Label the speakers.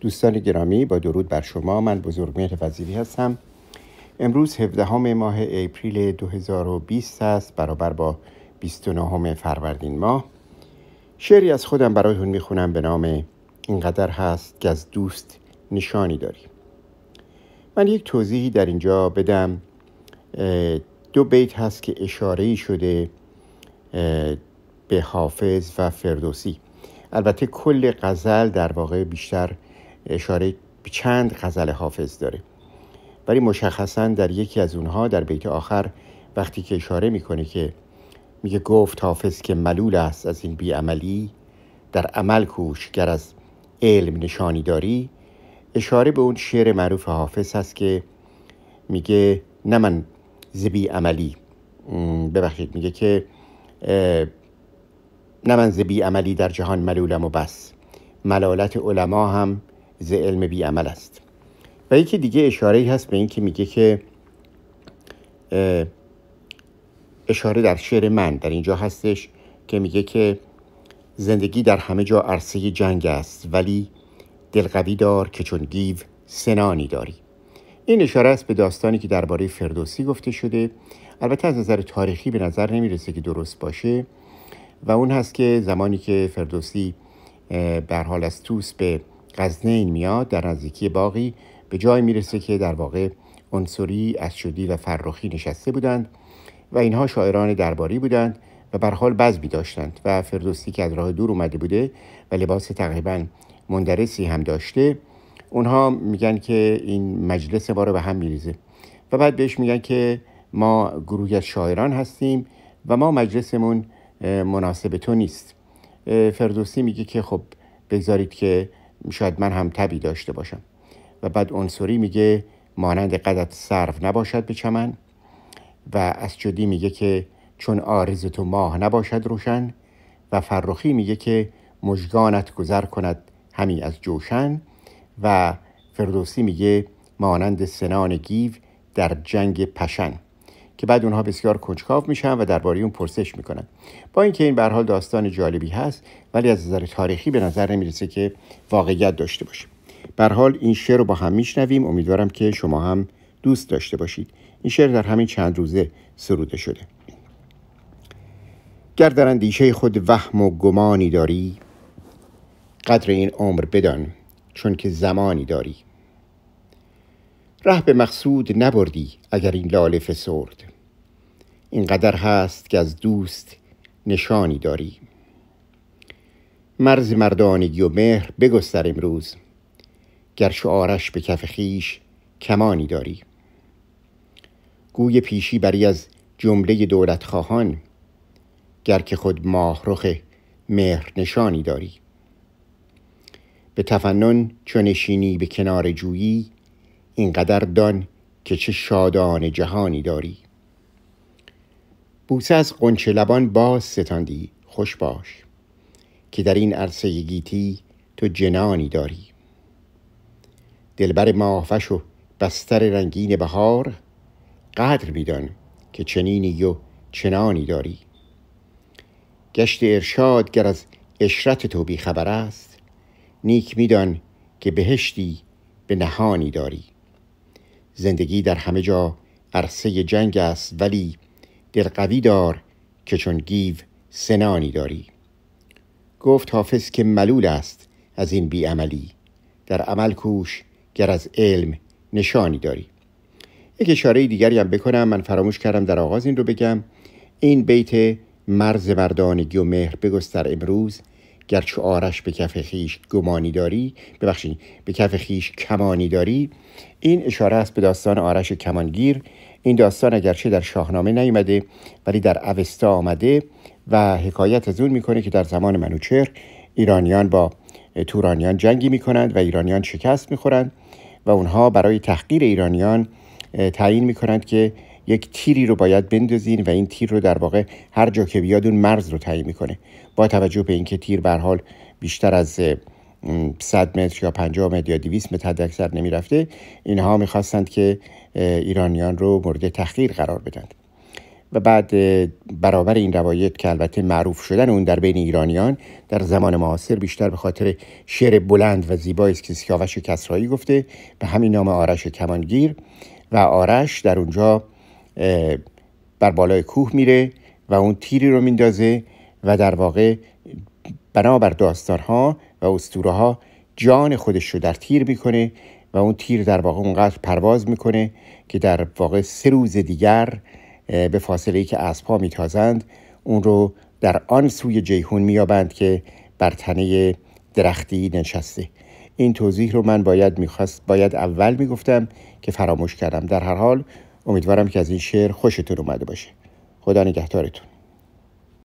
Speaker 1: دوستان گرامی با درود بر شما من بزرگ مهر وزیری هستم امروز 17 ماه اپریل 2020 است برابر با 29 همه فروردین ماه شعری از خودم برایتون میخونم به نام اینقدر هست که از دوست نشانی داری من یک توضیحی در اینجا بدم دو بیت هست که اشاره شده به حافظ و فردوسی البته کل قزل در واقع بیشتر اشاره چند غزل حافظ داره ولی مشخصا در یکی از اونها در بیت آخر وقتی که اشاره میکنه که میگه گفت حافظ که ملول است از این بیعملی در عمل کوش گر از علم نشانی داری اشاره به اون شعر معروف حافظ هست که میگه نه من زبی عملی ببخشید میگه که نه من زبی عملی در جهان ملولم و بس ملالت علما هم ز علم بیعمل است و یکی دیگه اشاره هست به این که میگه که اشاره در شعر من در اینجا هستش که میگه که زندگی در همه جا عرصه جنگ است ولی دلقوی دار که چون گیو سنانی داری این اشاره است به داستانی که درباره فردوسی گفته شده البته از نظر تاریخی به نظر نمیرسه که درست باشه و اون هست که زمانی که فردوسی بر حال از توس به قزنین میاد در نزدیکی باقی به جای میرسه که در واقع انصری، شدی و فرخی نشسته بودند و اینها شاعران درباری بودند و برحال حال داشتند و فردوسی که از راه دور اومده بوده و لباس تقریبا مندرسی هم داشته اونها میگن که این مجلس ما رو به هم میریزه و بعد بهش میگن که ما گروهی از شاعران هستیم و ما مجلسمون مناسب تو نیست فردوسی میگه که خب بگذارید که شاید من هم تبی داشته باشم و بعد انصری میگه مانند قدت صرف نباشد به چمن و از جدی میگه که چون آرز تو ماه نباشد روشن و فرخی میگه که مجگانت گذر کند همی از جوشن و فردوسی میگه مانند سنان گیو در جنگ پشن که بعد اونها بسیار کنجکاو میشن و درباره اون پرسش میکنن با اینکه این به این داستان جالبی هست ولی از نظر تاریخی به نظر نمیرسه که واقعیت داشته باشه به حال این شعر رو با هم میشنویم امیدوارم که شما هم دوست داشته باشید این شعر در همین چند روزه سروده شده گر در اندیشه خود وهم و گمانی داری قدر این عمر بدان چون که زمانی داری ره به مقصود نبردی اگر این لاله فسرد اینقدر هست که از دوست نشانی داری مرز مردانگی و مهر بگستر امروز گر شعارش به کف خیش کمانی داری گوی پیشی بری از جمله دولت خواهان گر که خود ماهرخ مهر نشانی داری به تفنن چو نشینی به کنار جویی اینقدر دان که چه شادان جهانی داری بوسه از قنچه لبان باز ستاندی خوش باش که در این عرصه گیتی تو جنانی داری دلبر مافش و بستر رنگین بهار قدر میدان که چنینی و چنانی داری گشت ارشاد گر از اشرت تو خبر است نیک میدان که بهشتی به نهانی داری زندگی در همه جا عرصه جنگ است ولی دل قوی دار که چون گیو سنانی داری گفت حافظ که ملول است از این بیعملی در عمل کوش گر از علم نشانی داری یک اشاره دیگری هم بکنم من فراموش کردم در آغاز این رو بگم این بیت مرز مردانگی و مهر بگستر امروز گرچه آرش به کف خیش گمانی داری ببخشید به کف خیش کمانی داری این اشاره است به داستان آرش کمانگیر این داستان اگرچه در شاهنامه نیمده ولی در اوستا آمده و حکایت از اون میکنه که در زمان منوچهر ایرانیان با تورانیان جنگی میکنند و ایرانیان شکست میخورند و اونها برای تحقیر ایرانیان تعیین میکنند که یک تیری رو باید بندازین و این تیر رو در واقع هر جا که بیاد اون مرز رو تعیین میکنه با توجه به اینکه تیر به حال بیشتر از 100 متر یا 50 متر یا 200 متر حد اکثر نمیرفته اینها میخواستند که ایرانیان رو مورد تحقیر قرار بدن. و بعد برابر این روایت که البته معروف شدن اون در بین ایرانیان در زمان معاصر بیشتر به خاطر شعر بلند و زیبایی است که سیاوش کسرایی گفته به همین نام آرش کمانگیر و آرش در اونجا بر بالای کوه میره و اون تیری رو میندازه و در واقع بنابر داستانها و استوره ها جان خودش رو در تیر میکنه و اون تیر در واقع اونقدر پرواز میکنه که در واقع سه روز دیگر به فاصله ای که اسبها میتازند اون رو در آن سوی جیهون میابند که بر تنه درختی نشسته این توضیح رو من باید میخواست باید اول میگفتم که فراموش کردم در هر حال امیدوارم که از این شعر خوشتون اومده باشه خدا نگهدارتون